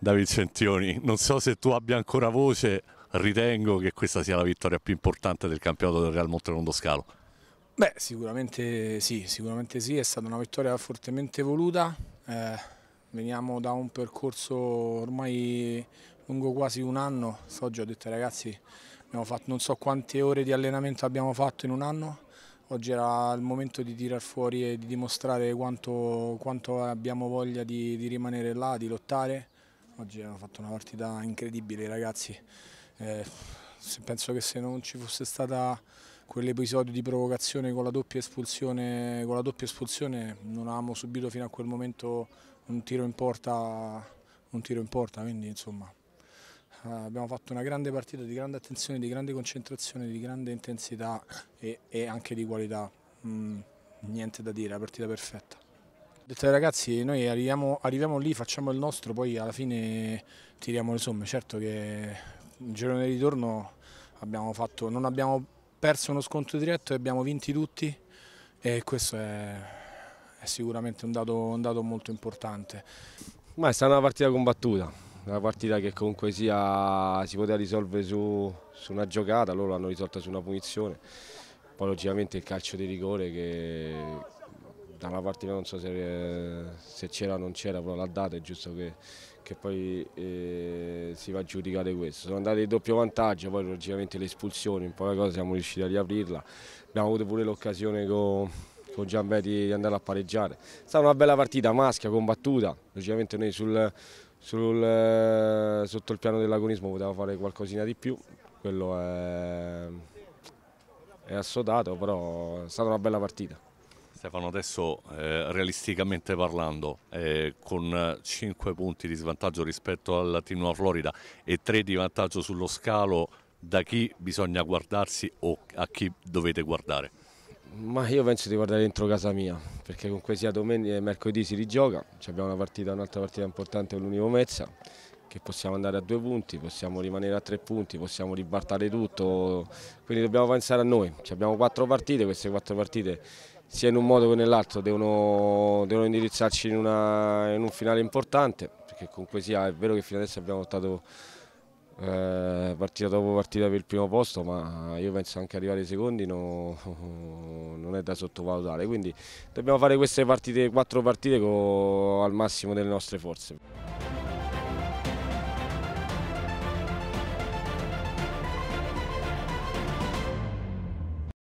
da Vincentioni, non so se tu abbia ancora voce, ritengo che questa sia la vittoria più importante del campionato del Real Monterondo Scalo. Beh, sicuramente sì, sicuramente sì, è stata una vittoria fortemente voluta, eh, veniamo da un percorso ormai lungo quasi un anno, oggi ho detto ai ragazzi abbiamo fatto non so quante ore di allenamento abbiamo fatto in un anno, oggi era il momento di tirar fuori e di dimostrare quanto, quanto abbiamo voglia di, di rimanere là, di lottare, oggi hanno fatto una partita incredibile i ragazzi, eh, penso che se non ci fosse stato quell'episodio di provocazione con la, doppia espulsione, con la doppia espulsione non avevamo subito fino a quel momento un tiro in porta, tiro in porta quindi insomma eh, abbiamo fatto una grande partita di grande attenzione, di grande concentrazione, di grande intensità e, e anche di qualità. Mm, niente da dire, la partita perfetta detto ragazzi noi arriviamo, arriviamo, lì, facciamo il nostro, poi alla fine tiriamo le somme. Certo che il girone di ritorno abbiamo fatto, non abbiamo perso uno scontro diretto e abbiamo vinti tutti e questo è, è sicuramente un dato, un dato, molto importante. Ma è stata una partita combattuta, una partita che comunque sia, si poteva risolvere su, su una giocata, loro l'hanno risolta su una punizione. Poi logicamente il calcio di rigore che, dalla partita non so se, c'era o non c'era, però la data, è giusto che, che poi eh, si va a giudicare questo. Sono andati in doppio vantaggio, poi logicamente le espulsioni, un po' la cosa siamo riusciti a riaprirla, abbiamo avuto pure l'occasione con, con Gianbetti di andare a pareggiare. È stata una bella partita, maschia, combattuta, logicamente noi sul, sul, eh, sotto il piano dell'agonismo potevamo fare qualcosina di più, quello è, è assodato, però è stata una bella partita. Stefano, adesso eh, realisticamente parlando, eh, con 5 punti di svantaggio rispetto al team Nuova Florida e 3 di vantaggio sullo scalo, da chi bisogna guardarsi o a chi dovete guardare? Ma io penso di guardare dentro casa mia, perché comunque sia domenica e mercoledì si rigioca, abbiamo un'altra partita, un partita importante con l'Unico Mezza, che possiamo andare a due punti, possiamo rimanere a tre punti, possiamo ribaltare tutto, quindi dobbiamo pensare a noi. Abbiamo quattro partite, queste quattro partite sia in un modo che nell'altro devono, devono, indirizzarci in, una, in, un finale importante, perché comunque sia è vero che fino adesso abbiamo lottato eh, partita dopo partita per il primo posto, ma io penso anche arrivare ai secondi no, non è da sottovalutare, quindi dobbiamo fare queste partite, quattro partite con, al massimo delle nostre forze.